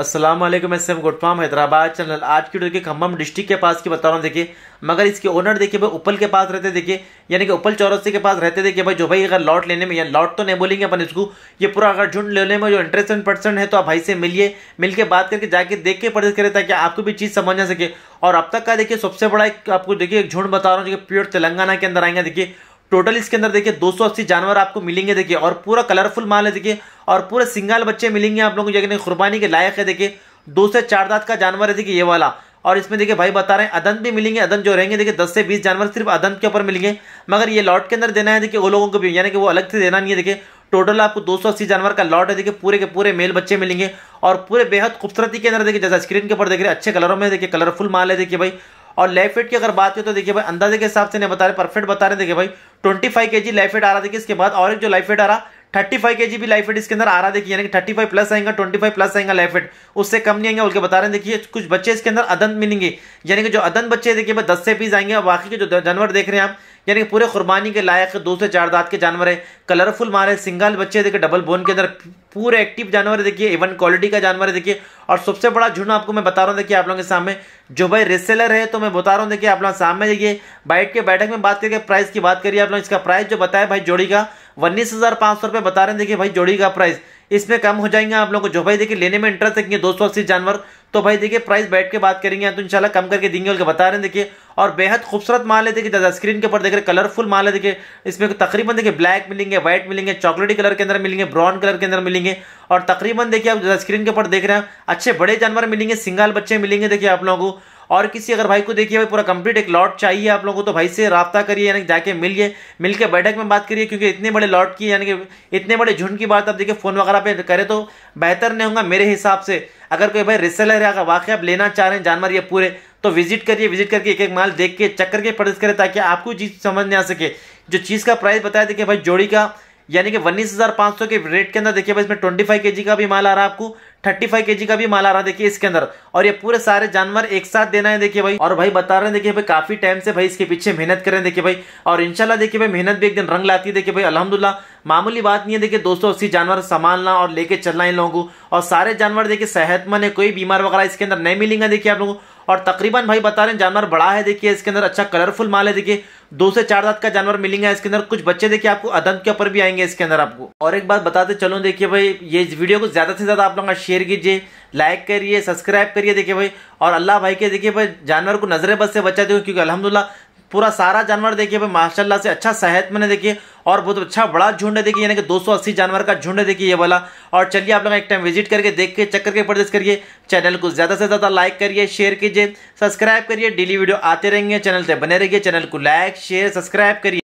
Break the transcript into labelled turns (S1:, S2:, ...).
S1: असलम मैं Sam गुटफाम Hyderabad channel आज की वीडियो देखिए खम्बम डिस्ट्रिक्ट के पास की बता रहा हूँ देखिए मगर इसके ओनर देखिए भाई उपल के पास रहते देखिए यानी कि उपल चौरस्ते के पास रहते देखिए भाई जो भाई अगर लॉट लेने में या लॉट तो नहीं बोलेंगे अपन इसको ये पूरा अगर झुंड लेने में जो इंटरेस्टेड पर्सन है तो आप भाई से मिलिए मिलकर बात करके जाके देख के परचेज करें ताकि आपको भी चीज़ समझ आ सके और अब तक का देखिए सबसे बड़ा एक आपको देखिए एक झुंड बता रहा हूँ जो प्योर तेलंगाना के अंदर आएंगे देखिए टोटल इसके अंदर देखिए 280 जानवर आपको मिलेंगे देखिए और पूरा कलरफुल माल है देखिए और पूरे सिंगल बच्चे मिलेंगे आप लोगों को जगह कुर्बानी के लायक है देखिए दो से चार दात का जानवर है देखिए ये वाला और इसमें देखिए भाई बता रहे हैं अदन भी मिलेंगे अदन जो रहेंगे देखिए दस से बीस जानवर सिर्फ अदन के ऊपर मिलेंगे मगर ये लॉट के अंदर देना है देखिए वो लोगों को भी यानी कि वो अलग से देना नहीं है देखिए टोटल आपको 280 जानवर का लॉट है देखिए पूरे के पूरे मेल बच्चे मिलेंगे और पूरे बेहद खूबसूरती के अंदर देखिए जैसा स्क्रीन के ऊपर देख रहे अच्छे कलरों में देखिए कलरफुल माल है देखिए भाई और लेफ्ट की अगर बात करें तो देखिए भाई अंदाजे के हिसाब से नहीं बता रहे परफेक्ट बता रहे देखिए भाई ट्वेंटी फाइव के जी लाइफेट आ रहा था कि इसके बाद और एक जो लाइफेट आ रहा थर्टी फाइव के जी भी लाइफ इसके अंदर आ रहा देखिए यानी थर्टी फाइव प्लस आएगा ट्वेंटी फाइव प्लस आएगा लाइफ उससे कम नहीं आएंगे बल्कि बता रहे हैं देखिए कुछ बच्चे इसके अंदर अदन मिलेंगे यानी कि जो अदन बच्चे देखिए भाई दस से पीस आएंगे और बाकी के जो जानवर देख रहे हैं आप यानी कि पूरे कुर्बानी के लायक दो से चार दांत के जानवर है कलरफुल मारे सिंगल बच्चे देखिए डबल बोन के अंदर पूरे एक्टिव जानवर देखिए इवन क्वालिटी का जानवर है देखिए और सबसे बड़ा झुंड आपको मैं बता रहा हूँ देखिए आप लोगों के सामने जो भाई रेसेलर है तो मैं बता रहा हूँ देखिए आप लोग सामने देखिए बाइट के बैठक में बात करके प्राइस की बात करिए आप लोग इसका प्राइस जो बताया भाई जोड़ी का उन्नीस हज़ार पांच सौ रुपये बता रहे हैं देखिए भाई जोड़ी का प्राइस इसमें कम हो जाएंगे आप लोगों को जो भाई देखिए लेने में इंटरेस्ट देखिए दो सौ अस्सी जानवर तो भाई देखिए प्राइस बैठ के बात करेंगे तो इंशाल्लाह कम करके देंगे उनके बता रहे हैं देखिए और बेहद खूबसूरत माल है देखिए स्क्रीन के ऊपर देख रहे कलरफुल माल है देखिए इसमें तकरीबन देखिए ब्लैक मिलेंगे व्हाइट मिलेंगे चॉकलेटी कलर के अंदर मिलेंगे ब्राउन कलर के अंदर मिलेंगे और तकरीबन देखिए आप स्क्रीन के ऊपर देख रहे हैं अच्छे बड़े जानवर मिलेंगे सिंगाल बच्चे मिलेंगे देखिए आप लोगों को और किसी अगर भाई को देखिए भाई पूरा कंप्लीट एक लॉट चाहिए आप लोगों को तो भाई से रब्ता करिए यानी जाके मिलिए मिल के बैठक में बात करिए क्योंकि इतने बड़े लॉट की यानी कि इतने बड़े झुंड की बात आप देखिए फ़ोन वगैरह पे करें तो बेहतर नहीं होगा मेरे हिसाब से अगर कोई भाई रिसेलर या वाकई आप लेना चाह रहे हैं जानवर ये पूरे तो विजिट करिए विजिट करके एक एक माल देख के चक्कर के प्रदेश करें ताकि आपको चीज़ समझ नहीं आ सके जो चीज़ का प्राइस बताया देखिए भाई जोड़ी का यानी कि उन्नीस हजार पांच सौ के रेट के अंदर देखिए भाई इसमें ट्वेंटी फाइव के जी का भी माल आ रहा है आपको थर्टी फाइव के जी का भी माल आ रहा है देखिए इसके अंदर और ये पूरे सारे जानवर एक साथ देना है देखिए भाई और भाई बता रहे हैं देखिए भाई काफी टाइम से भाई इसके पीछे मेहनत करें देखिए भाई और इनशाला देखिए भाई मेहनत भी एक दिन रंग लाती है देखिए भाई अलहमदुल्ला मामूली बात नहीं है देखिए दोस्तों अस्सी जानवर संभालना और लेके चलना इन लोगों को और सारे जानवर देखिए सेहतमंद है कोई बीमार वगैरह इसके अंदर नहीं मिलेंगे देखिए आप लोगों को और तकरीबन भाई बता रहे हैं जानवर बड़ा है देखिए इसके अंदर अच्छा कलरफुल माल है देखिए दो से चार दांत का जानवर मिलेंगे इसके अंदर कुछ बच्चे देखिए आपको अदंत के ऊपर भी आएंगे इसके अंदर आपको और एक बात बताते चलो देखिए भाई ये वीडियो को ज्यादा से ज्यादा आप लोग शेयर कीजिए लाइक करिए सब्सक्राइब करिए देखिए भाई और अल्लाह भाई के देखिए भाई जानवर को नजरें बस से बचा दे क्योंकि अलहमदुल्ला पूरा सारा जानवर देखिए भाई माशाल्लाह से अच्छा सेहत मैंने देखिए और बहुत अच्छा बड़ा झुंड है देखिए यानी कि 280 जानवर का झुंड है देखिए ये वाला और चलिए आप लोग एक टाइम विजिट करके देख के चक्कर करके परचेज करिए चैनल को ज़्यादा से ज़्यादा लाइक करिए शेयर कीजिए सब्सक्राइब करिए डेली वीडियो आते रहेंगे चैनल से बने रहिए चैनल को लाइक शेयर सब्सक्राइब करिए